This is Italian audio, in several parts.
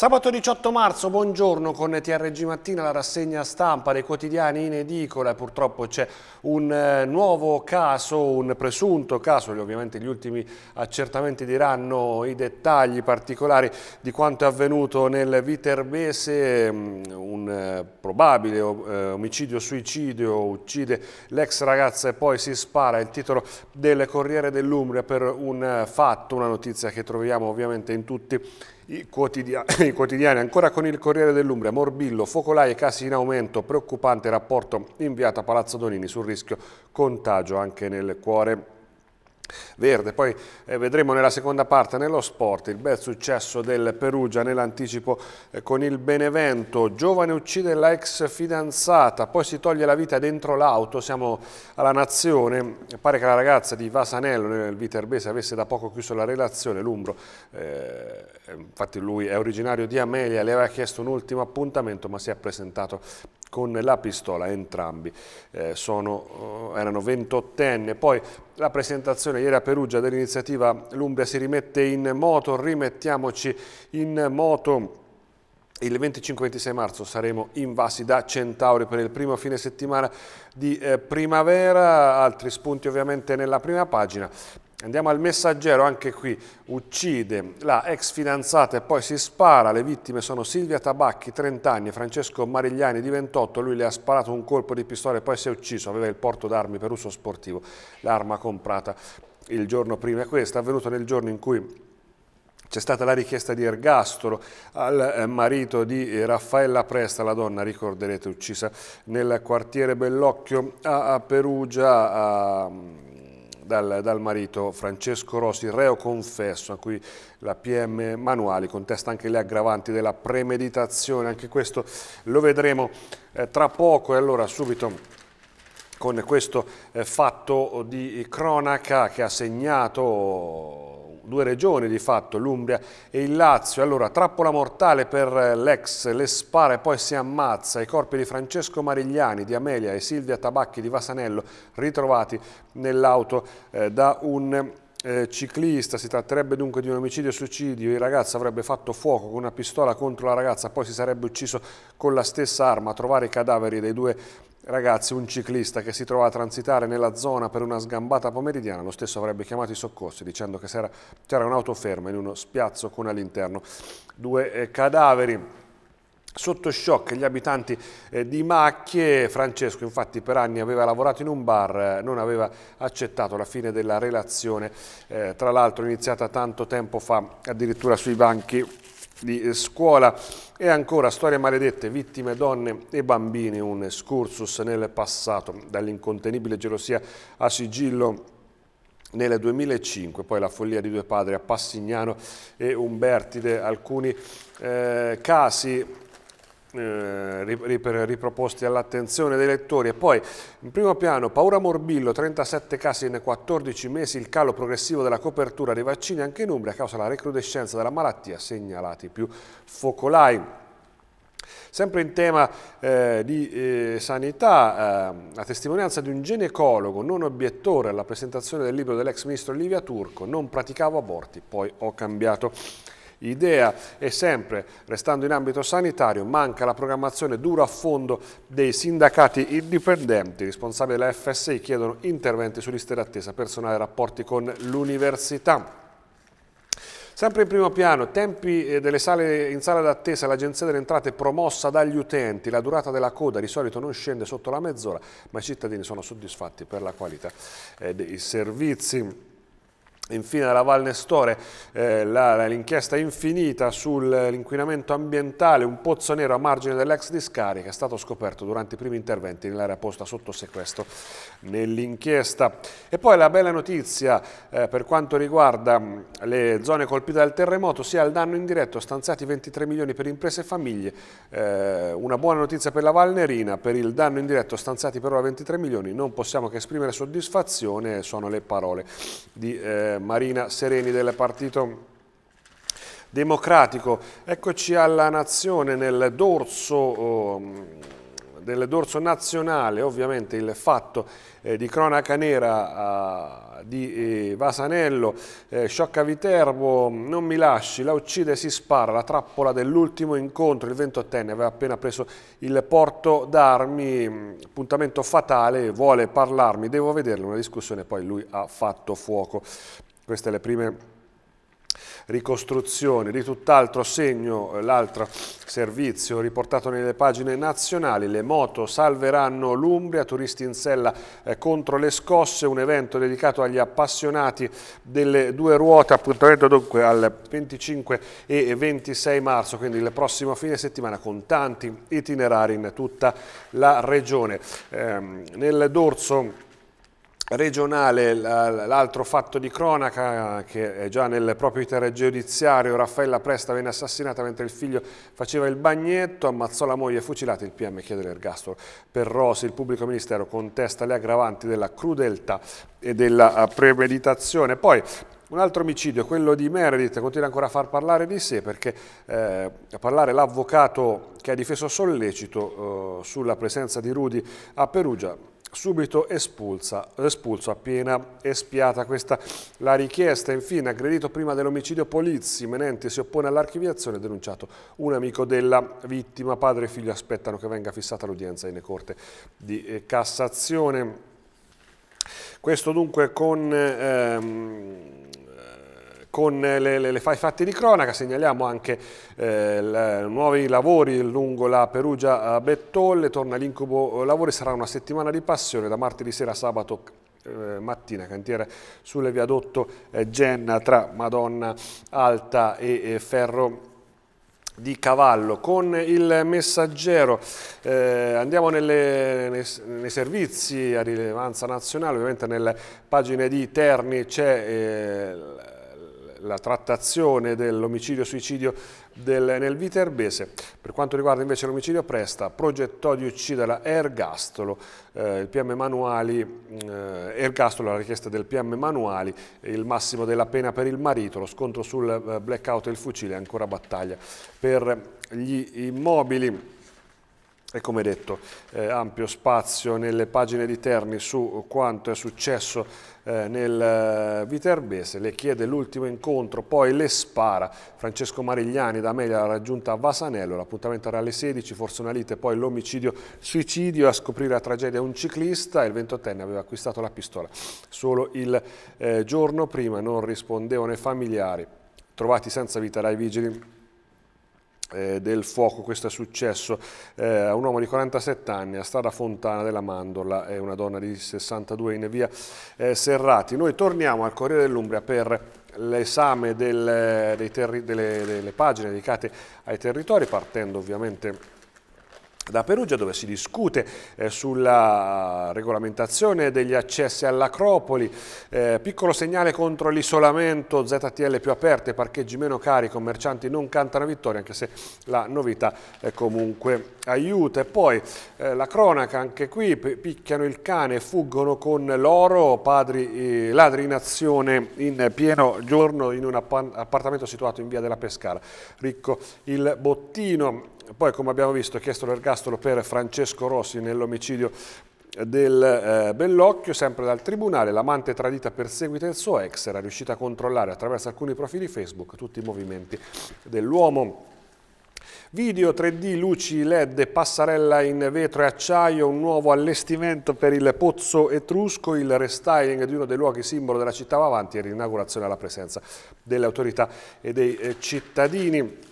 Sabato 18 marzo, buongiorno con TRG Mattina, la rassegna stampa dei quotidiani in edicola. Purtroppo c'è un eh, nuovo caso, un presunto caso, ovviamente gli ultimi accertamenti diranno i dettagli particolari di quanto è avvenuto nel Viterbese, mm, un eh, probabile eh, omicidio-suicidio, uccide l'ex ragazza e poi si spara, il titolo del Corriere dell'Umbria per un fatto, una notizia che troviamo ovviamente in tutti i i quotidiani, I quotidiani, ancora con il Corriere dell'Umbria, Morbillo, focolai e casi in aumento, preoccupante rapporto inviato a Palazzo Donini sul rischio contagio anche nel cuore verde. Poi eh, vedremo nella seconda parte nello sport il bel successo del Perugia nell'anticipo eh, con il Benevento. Giovane uccide la ex fidanzata, poi si toglie la vita dentro l'auto. Siamo alla Nazione. Pare che la ragazza di Vasanello nel Viterbese avesse da poco chiuso la relazione. L'Umbro, eh, infatti lui è originario di Amelia, le aveva chiesto un ultimo appuntamento ma si è presentato con la pistola, entrambi eh, sono, eh, erano 28enne. Poi la presentazione ieri a Perugia dell'iniziativa L'Umbria si rimette in moto, rimettiamoci in moto. Il 25-26 marzo saremo invasi da Centauri per il primo fine settimana di eh, primavera, altri spunti ovviamente nella prima pagina. Andiamo al messaggero, anche qui uccide la ex fidanzata e poi si spara, le vittime sono Silvia Tabacchi, 30 anni, Francesco Marigliani di 28, lui le ha sparato un colpo di pistola e poi si è ucciso, aveva il porto d'armi per uso sportivo, l'arma comprata il giorno prima. Questo è avvenuto nel giorno in cui c'è stata la richiesta di ergastolo al eh, marito di eh, Raffaella Presta, la donna, ricorderete, uccisa nel quartiere Bellocchio a Perugia. A dal, dal marito Francesco Rossi, reo confesso, a cui la PM Manuali contesta anche le aggravanti della premeditazione, anche questo lo vedremo eh, tra poco e allora subito con questo eh, fatto di cronaca che ha segnato due regioni di fatto, l'Umbria e il Lazio. Allora, trappola mortale per l'ex, le spara e poi si ammazza. I corpi di Francesco Marigliani, di Amelia e Silvia Tabacchi di Vasanello ritrovati nell'auto eh, da un eh, ciclista, si tratterebbe dunque di un omicidio-suicidio, il ragazzo avrebbe fatto fuoco con una pistola contro la ragazza, poi si sarebbe ucciso con la stessa arma. trovare i cadaveri dei due Ragazzi, un ciclista che si trovava a transitare nella zona per una sgambata pomeridiana, lo stesso avrebbe chiamato i soccorsi dicendo che c'era un'auto ferma in uno spiazzo con all'interno due eh, cadaveri. Sotto shock gli abitanti eh, di Macchie, Francesco infatti per anni aveva lavorato in un bar, eh, non aveva accettato la fine della relazione, tra l'altro iniziata tanto tempo fa addirittura sui banchi di eh, scuola e ancora storie maledette, vittime, donne e bambini, un excursus nel passato, dall'incontenibile gelosia a sigillo nel 2005, poi la follia di due padri a Passignano e Umbertide, alcuni eh, casi eh, riproposti all'attenzione dei lettori e poi in primo piano paura morbillo 37 casi in 14 mesi il calo progressivo della copertura dei vaccini anche in Umbria causa la recrudescenza della malattia segnalati più focolai Sempre in tema eh, di eh, sanità, eh, la testimonianza di un ginecologo non obiettore alla presentazione del libro dell'ex ministro Olivia Turco, non praticavo aborti, poi ho cambiato idea e sempre, restando in ambito sanitario, manca la programmazione dura a fondo dei sindacati indipendenti. I responsabili della FSI chiedono interventi su liste d'attesa, personale e rapporti con l'università. Sempre in primo piano, tempi eh, delle sale in sala d'attesa, l'agenzia delle entrate promossa dagli utenti, la durata della coda di solito non scende sotto la mezz'ora, ma i cittadini sono soddisfatti per la qualità eh, dei servizi. Infine eh, la Val Nestore, eh, l'inchiesta infinita sull'inquinamento ambientale, un pozzo nero a margine dell'ex discarica è stato scoperto durante i primi interventi nell'area posta sotto sequestro nell'inchiesta. E poi la bella notizia eh, per quanto riguarda mm, le zone colpite dal terremoto, sia il danno indiretto, stanziati 23 milioni per imprese e famiglie, eh, una buona notizia per la Valnerina, per il danno indiretto stanziati per ora 23 milioni, non possiamo che esprimere soddisfazione, sono le parole di... Eh, Marina Sereni del Partito Democratico. Eccoci alla Nazione nel dorso... Oh, dorso nazionale, ovviamente il fatto eh, di cronaca nera ah, di eh, Vasanello, eh, sciocca Viterbo, non mi lasci, la uccide e si spara, la trappola dell'ultimo incontro, il 28enne aveva appena preso il porto d'armi, mm, appuntamento fatale, vuole parlarmi, devo vederlo, una discussione, poi lui ha fatto fuoco. Queste le prime ricostruzioni di tutt'altro segno, eh, l'altro servizio riportato nelle pagine nazionali, le moto salveranno l'Umbria, turisti in sella eh, contro le scosse, un evento dedicato agli appassionati delle due ruote, appuntamento dunque al 25 e 26 marzo, quindi il prossimo fine settimana con tanti itinerari in tutta la regione. Ehm, nel dorso regionale l'altro fatto di cronaca che è già nel proprio iter giudiziario Raffaella Presta venne assassinata mentre il figlio faceva il bagnetto ammazzò la moglie fucilata il PM chiede l'ergastolo per Rosi il pubblico ministero contesta le aggravanti della crudeltà e della eh, premeditazione poi un altro omicidio, quello di Meredith, continua ancora a far parlare di sé perché eh, a parlare l'avvocato che ha difeso sollecito eh, sulla presenza di Rudi a Perugia subito espulsa, espulso appena espiata questa la richiesta. Infine, aggredito prima dell'omicidio Polizzi, Menenti si oppone all'archiviazione, e denunciato un amico della vittima. Padre e figlio aspettano che venga fissata l'udienza in corte di eh, Cassazione. Questo dunque con... Ehm, con le, le, le fai fatte di cronaca segnaliamo anche eh, la, nuovi lavori lungo la Perugia-Bettolle, torna l'incubo eh, lavori, sarà una settimana di passione da martedì sera a sabato eh, mattina, cantiere sulle viadotto eh, Genna tra Madonna Alta e, e Ferro di cavallo. Con il messaggero eh, andiamo nelle, nei, nei, servizi a rilevanza nazionale, ovviamente nelle pagine di Terni c'è... Eh, la trattazione dell'omicidio-suicidio del, nel Viterbese. Per quanto riguarda invece l'omicidio Presta, progettò di uccidere Ergastolo, eh, Manuali, eh, Ergastolo alla richiesta del PM Manuali, il massimo della pena per il marito, lo scontro sul eh, blackout e il fucile, ancora battaglia per gli immobili. E come detto, eh, ampio spazio nelle pagine di Terni su quanto è successo eh, nel eh, Viterbese, le chiede l'ultimo incontro, poi le spara. Francesco Marigliani da Amelia l'ha raggiunta a Vasanello, l'appuntamento era alle 16, forse una lite, poi l'omicidio suicidio, a scoprire la tragedia un ciclista, il 28enne aveva acquistato la pistola solo il eh, giorno prima, non rispondevano i familiari, trovati senza vita dai vigili eh, del fuoco, questo è successo eh, a eh, un uomo di 47 anni a strada Fontana della Mandorla e una donna di 62 in via eh, Serrati. Noi torniamo al Corriere dell'Umbria per l'esame del, eh, delle, delle pagine dedicate ai territori partendo ovviamente da Perugia dove si discute eh, sulla regolamentazione degli accessi all'Acropoli, eh, piccolo segnale contro l'isolamento, ZTL più aperte, parcheggi meno cari, commercianti non cantano vittoria anche se la novità eh, comunque aiuta. E poi eh, la cronaca anche qui, picchiano il cane fuggono con l'oro, padri, ladri in azione in pieno giorno in un appartamento situato in via della Pescara, ricco il bottino. Poi, come abbiamo visto, è chiesto l'ergastolo per Francesco Rossi nell'omicidio del eh, Bellocchio, sempre dal Tribunale, l'amante tradita perseguita il suo ex, era riuscita a controllare attraverso alcuni profili Facebook tutti i movimenti dell'uomo. Video 3D, luci LED, passarella in vetro e acciaio, un nuovo allestimento per il Pozzo Etrusco, il restyling di uno dei luoghi simbolo della città va avanti e l'inaugurazione alla presenza delle autorità e dei eh, cittadini.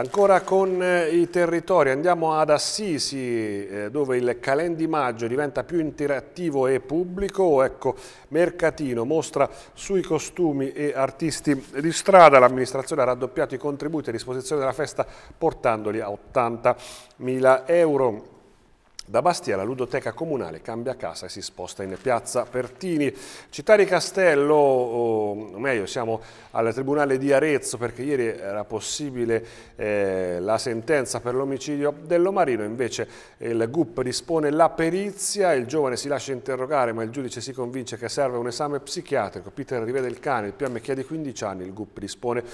Ancora con eh, i territori, andiamo ad Assisi eh, dove il di maggio diventa più interattivo e pubblico, ecco Mercatino mostra sui costumi e artisti di strada, l'amministrazione ha raddoppiato i contributi a disposizione della festa portandoli a 80.000 euro. Da Bastia la ludoteca comunale cambia casa e si sposta in piazza Pertini. Città di Castello, o meglio siamo al Tribunale di Arezzo perché ieri era possibile eh, la sentenza per l'omicidio dell'Omarino, invece il GUP dispone la perizia, il giovane si lascia interrogare ma il giudice si convince che serve un esame psichiatrico, Peter rivede il cane, il PM chiede 15 anni, il GUP dispone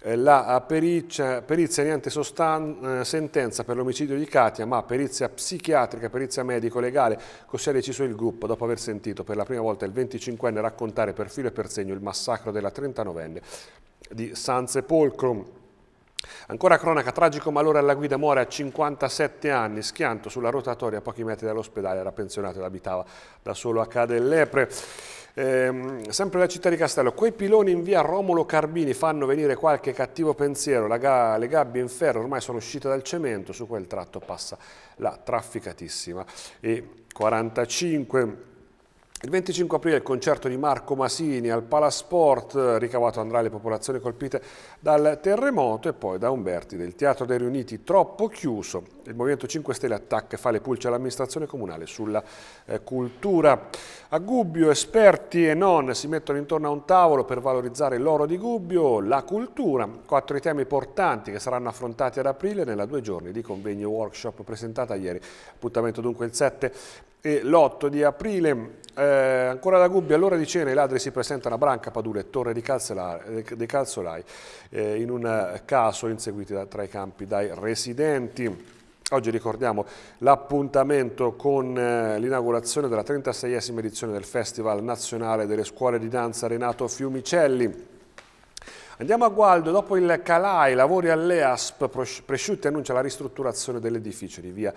eh, la perizia, perizia niente sostan, eh, sentenza per l'omicidio di Katia, ma perizia psichiatrica, perizia medico-legale, così ha deciso il gruppo dopo aver sentito per la prima volta il 25enne raccontare per filo e per segno il massacro della 39enne di San Sepolcro. Ancora cronaca, tragico malore alla guida, muore a 57 anni, schianto sulla rotatoria a pochi metri dall'ospedale, era pensionato ed abitava da solo a Cadellepre. Eh, sempre la città di Castello, quei piloni in via Romolo Carbini fanno venire qualche cattivo pensiero, ga le gabbie in ferro ormai sono uscite dal cemento, su quel tratto passa la trafficatissima E45 il 25 aprile il concerto di Marco Masini al Palasport, ricavato andrà alle popolazioni colpite dal terremoto e poi da Umberti del Teatro dei Riuniti, troppo chiuso. Il Movimento 5 Stelle attacca e fa le pulce all'amministrazione comunale sulla eh, cultura. A Gubbio esperti e non si mettono intorno a un tavolo per valorizzare l'oro di Gubbio, la cultura, quattro i temi portanti che saranno affrontati ad aprile nella due giorni di convegno workshop presentata ieri. Appuntamento dunque il 7 e l'8 di aprile. Eh, ancora da Gubbio, all'ora di cena i ladri si presentano a Branca, Padule e Torre di, di Calzolai, eh, in un eh, caso inseguiti da, tra i campi dai residenti. Oggi ricordiamo l'appuntamento con eh, l'inaugurazione della 36esima edizione del Festival Nazionale delle Scuole di Danza Renato Fiumicelli. Andiamo a Gualdo, dopo il Calai, lavori all'EASP, Presciutti annuncia la ristrutturazione dell'edificio di via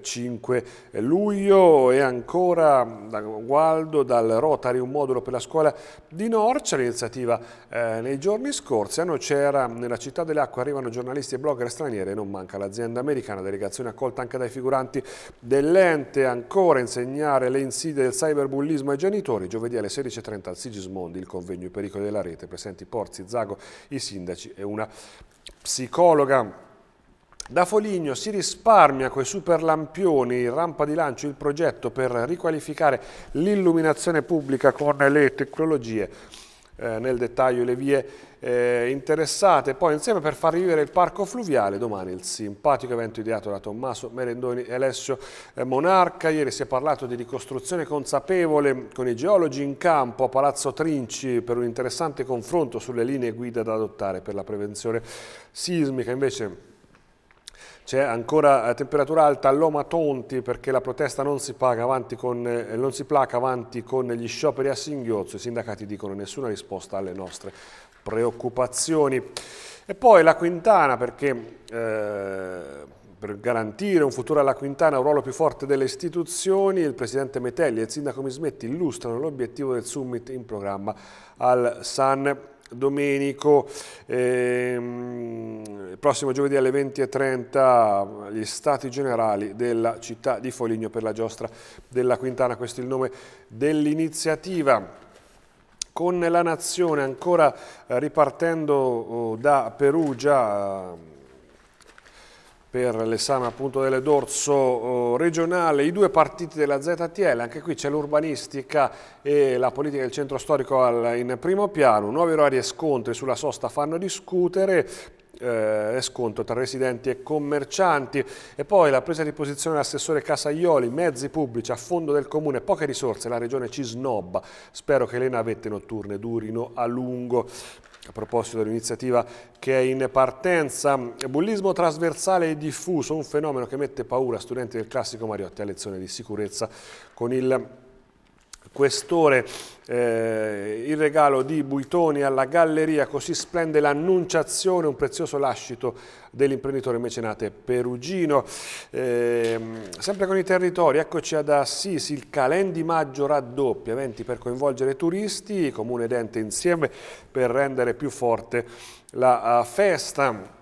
5 eh, eh, luglio e ancora da Gualdo dal Rotary un modulo per la scuola di Norcia, l'iniziativa eh, nei giorni scorsi, a Nocera nella città dell'acqua arrivano giornalisti e blogger stranieri e non manca l'azienda americana, delegazione accolta anche dai figuranti dell'ente, ancora insegnare le insidie del cyberbullismo ai genitori, giovedì alle 16.30 al Sigismondi il convegno i pericoli della rete, presenti Porzi, Zago i sindaci e una psicologa. Da Foligno si risparmia coi superlampioni, rampa di lancio, il progetto per riqualificare l'illuminazione pubblica con le tecnologie. Eh, nel dettaglio le vie eh, interessate poi insieme per far rivivere il parco fluviale domani il simpatico evento ideato da Tommaso Merendoni e Alessio eh, Monarca ieri si è parlato di ricostruzione consapevole con i geologi in campo a Palazzo Trinci per un interessante confronto sulle linee guida da adottare per la prevenzione sismica invece c'è ancora eh, temperatura alta a Loma Tonti perché la protesta non si, con, eh, non si placa avanti con gli scioperi a singhiozzo. I sindacati dicono nessuna risposta alle nostre preoccupazioni. E poi la Quintana perché eh, per garantire un futuro alla Quintana un ruolo più forte delle istituzioni, il Presidente Metelli e il Sindaco Mismetti illustrano l'obiettivo del summit in programma al San Domenico. Ehm, il prossimo giovedì alle 20.30 gli Stati Generali della città di Foligno per la giostra della Quintana, questo è il nome dell'iniziativa con la nazione ancora eh, ripartendo oh, da Perugia eh, per l'esame appunto delle dorso oh, regionale, i due partiti della ZTL, anche qui c'è l'urbanistica e la politica del centro storico in primo piano, nuovi orari e scontri sulla sosta fanno discutere, eh, sconto tra residenti e commercianti e poi la presa di posizione dell'assessore Casaioli, mezzi pubblici a fondo del comune, poche risorse, la regione ci snobba, spero che le navette notturne durino a lungo. A proposito dell'iniziativa che è in partenza, bullismo trasversale e diffuso, un fenomeno che mette paura a studenti del classico Mariotti a lezione di sicurezza con il questore eh, il regalo di Buitoni alla galleria, così splende l'annunciazione, un prezioso lascito dell'imprenditore mecenate perugino. Eh, sempre con i territori, eccoci ad Assisi, il calen maggio raddoppia, eventi per coinvolgere turisti, comune ed ente insieme per rendere più forte la uh, festa.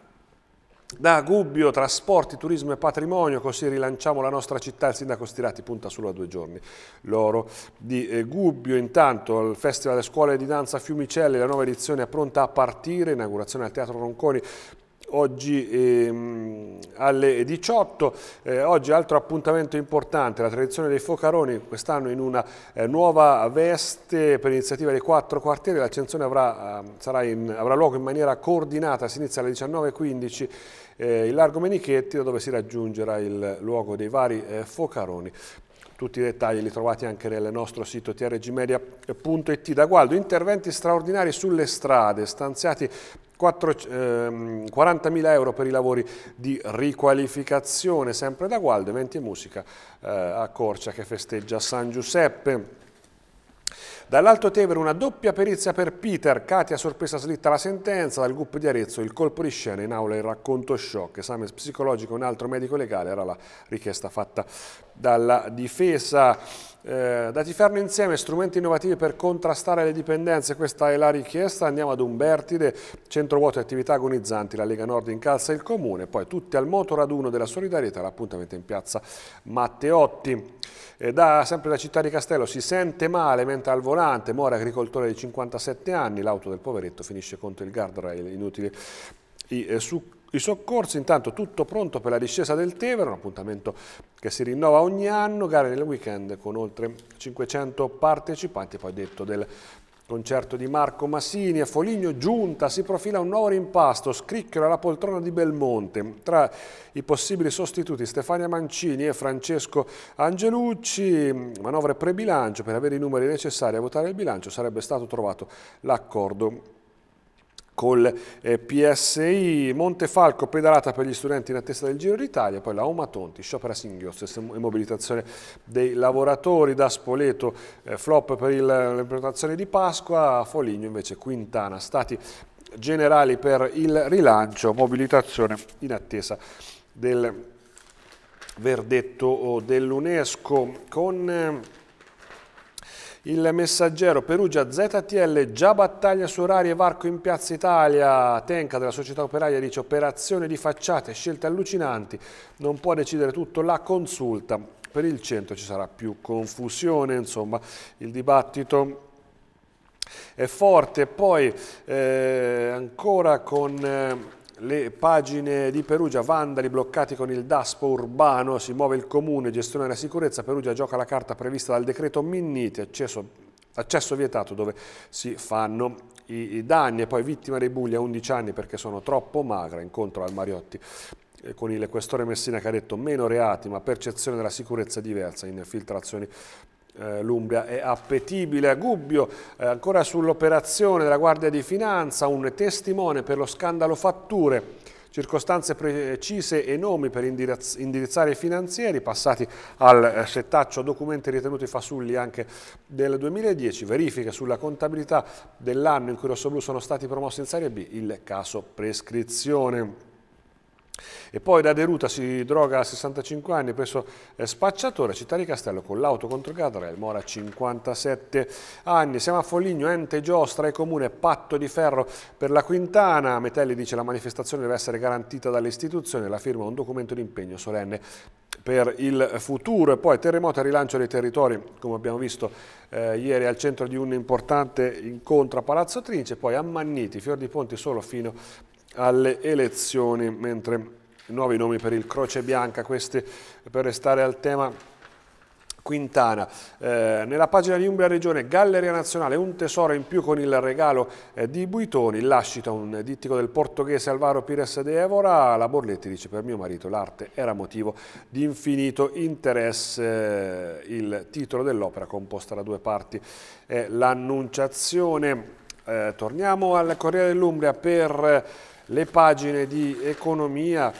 Da Gubbio, trasporti, turismo e patrimonio, così rilanciamo la nostra città, il sindaco Stirati punta solo a due giorni l'oro di eh, Gubbio. Intanto al Festival delle Scuole di Danza Fiumicelli, la nuova edizione è pronta a partire, inaugurazione al Teatro Ronconi oggi ehm, alle 18. Eh, oggi altro appuntamento importante, la tradizione dei focaroni, quest'anno in una eh, nuova veste per iniziativa dei quattro quartieri, l'accensione avrà, eh, in, avrà luogo in maniera coordinata, si inizia alle 19.15 eh, in Largo Menichetti da dove si raggiungerà il luogo dei vari eh, focaroni. Tutti i dettagli li trovate anche nel nostro sito trgmedia.it. Da Gualdo, interventi straordinari sulle strade, stanziati 40.000 ehm, euro per i lavori di riqualificazione, sempre da Gualdo, eventi e musica eh, a Corcia che festeggia San Giuseppe. Dall'Alto Tevere una doppia perizia per Peter, Katia sorpresa slitta la sentenza, dal gruppo di Arezzo il colpo di scena in aula il racconto shock, esame psicologico e un altro medico legale era la richiesta fatta dalla difesa. Eh, dati fermi insieme, strumenti innovativi per contrastare le dipendenze, questa è la richiesta, andiamo ad Umbertide, centro vuoto e attività agonizzanti, la Lega Nord incalza il comune, poi tutti al moto raduno della solidarietà, l'appuntamento in piazza Matteotti. Eh, da, sempre da Città di Castello si sente male mentre al volante, muore agricoltore di 57 anni, l'auto del poveretto finisce contro il guardrail, inutile i eh, succhi i soccorsi intanto tutto pronto per la discesa del Tevere, un appuntamento che si rinnova ogni anno, gare nel weekend con oltre 500 partecipanti, poi detto del concerto di Marco Massini a Foligno Giunta, si profila un nuovo rimpasto, scricchiola la poltrona di Belmonte, tra i possibili sostituti Stefania Mancini e Francesco Angelucci, manovre prebilancio per avere i numeri necessari a votare il bilancio, sarebbe stato trovato l'accordo col eh, PSI Montefalco, pedalata per gli studenti in attesa del Giro d'Italia, poi la Oma Tonti, sciopera singhiozzo e mobilitazione dei lavoratori da Spoleto, eh, flop per l'implantazione di Pasqua, Foligno invece Quintana, stati generali per il rilancio, mobilitazione in attesa del verdetto oh, dell'UNESCO con... Eh, il messaggero Perugia ZTL già battaglia su orari e varco in Piazza Italia. Tenca della società operaia dice operazione di facciate, scelte allucinanti. Non può decidere tutto la consulta. Per il centro ci sarà più confusione, insomma il dibattito è forte. Poi eh, ancora con... Eh, le pagine di Perugia, vandali bloccati con il DASPO urbano, si muove il comune, gestione della sicurezza, Perugia gioca la carta prevista dal decreto Minniti, accesso, accesso vietato dove si fanno i, i danni e poi vittima dei bulli a 11 anni perché sono troppo magra, incontro al Mariotti eh, con il questore Messina che ha detto meno reati ma percezione della sicurezza diversa, infiltrazioni eh, l'Umbria è appetibile. a Gubbio, eh, ancora sull'operazione della Guardia di Finanza, un testimone per lo scandalo fatture circostanze precise e nomi per indirizzare i finanzieri, passati al eh, settaccio documenti ritenuti fasulli anche del 2010, verifiche sulla contabilità dell'anno in cui i rossoblù sono stati promossi in Serie B, il caso prescrizione. E poi da Deruta si droga a 65 anni, presso eh, spacciatore Città di Castello con l'auto contro Gadarel, mora a 57 anni. Siamo a Foligno, ente giostra e comune, patto di ferro per la Quintana. Metelli dice che la manifestazione deve essere garantita dall'istituzione, la firma è un documento di impegno solenne per il futuro e poi terremoto e rilancio dei territori come abbiamo visto eh, ieri al centro di un importante incontro a Palazzo Trince poi a Manniti, fior di ponti solo fino a alle elezioni, mentre nuovi nomi per il Croce Bianca, questi per restare al tema Quintana. Eh, nella pagina di Umbria Regione, Galleria Nazionale, un tesoro in più con il regalo eh, di Buitoni, l'ascita un dittico del portoghese Alvaro Pires de Evora, la Borletti dice per mio marito l'arte era motivo di infinito interesse, eh, il titolo dell'opera composta da due parti è l'Annunciazione. Eh, torniamo al Corriere dell'Umbria per le pagine di economia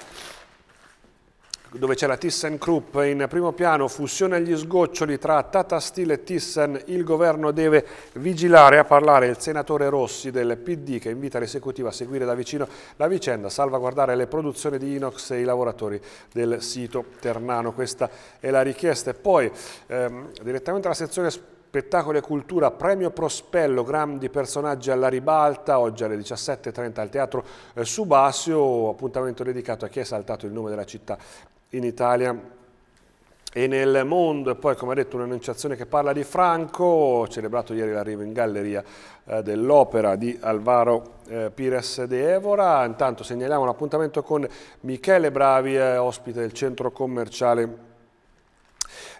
dove c'è la ThyssenKrupp in primo piano, fusione agli sgoccioli tra Tata Steel e Thyssen, il governo deve vigilare a parlare il senatore Rossi del PD che invita l'esecutivo a seguire da vicino la vicenda, salvaguardare le produzioni di inox e i lavoratori del sito Ternano. Questa è la richiesta. E poi ehm, direttamente alla sezione sportiva Spettacolo e Cultura, premio Prospello, grandi personaggi alla ribalta, oggi alle 17.30 al Teatro eh, Subasio, appuntamento dedicato a chi è saltato il nome della città in Italia e nel mondo e poi come ha detto un'annunciazione che parla di Franco celebrato ieri l'arrivo in galleria eh, dell'opera di Alvaro eh, Pires de Evora intanto segnaliamo un appuntamento con Michele Bravi ospite del centro commerciale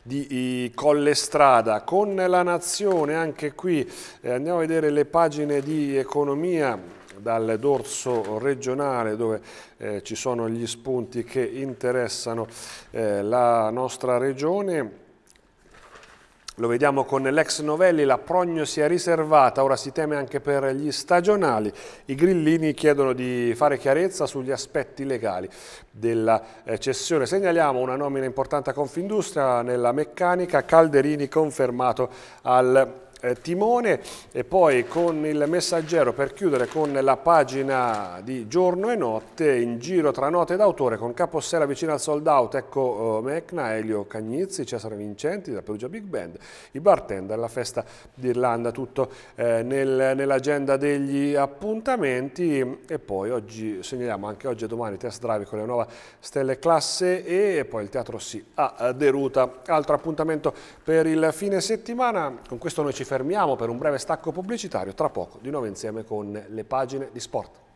di Colle Strada. Con la Nazione, anche qui eh, andiamo a vedere le pagine di economia dal dorso regionale dove eh, ci sono gli spunti che interessano eh, la nostra regione lo vediamo con l'ex Novelli, la prognosi è riservata, ora si teme anche per gli stagionali. I grillini chiedono di fare chiarezza sugli aspetti legali della eh, cessione. Segnaliamo una nomina importante a Confindustria nella meccanica, Calderini confermato al eh, timone e poi con il messaggero per chiudere con la pagina di giorno e notte in giro tra note d'autore autore con Capossella vicino al sold out ecco eh, Mecna, Elio Cagnizzi, Cesare Vincenti la Perugia Big Band, i bartender la festa d'Irlanda tutto eh, nel, nell'agenda degli appuntamenti e poi oggi segnaliamo anche oggi e domani test drive con le nuove stelle classe e poi il teatro si sì, Deruta altro appuntamento per il fine settimana con questo noi ci fermiamo per un breve stacco pubblicitario, tra poco di nuovo insieme con le pagine di sport.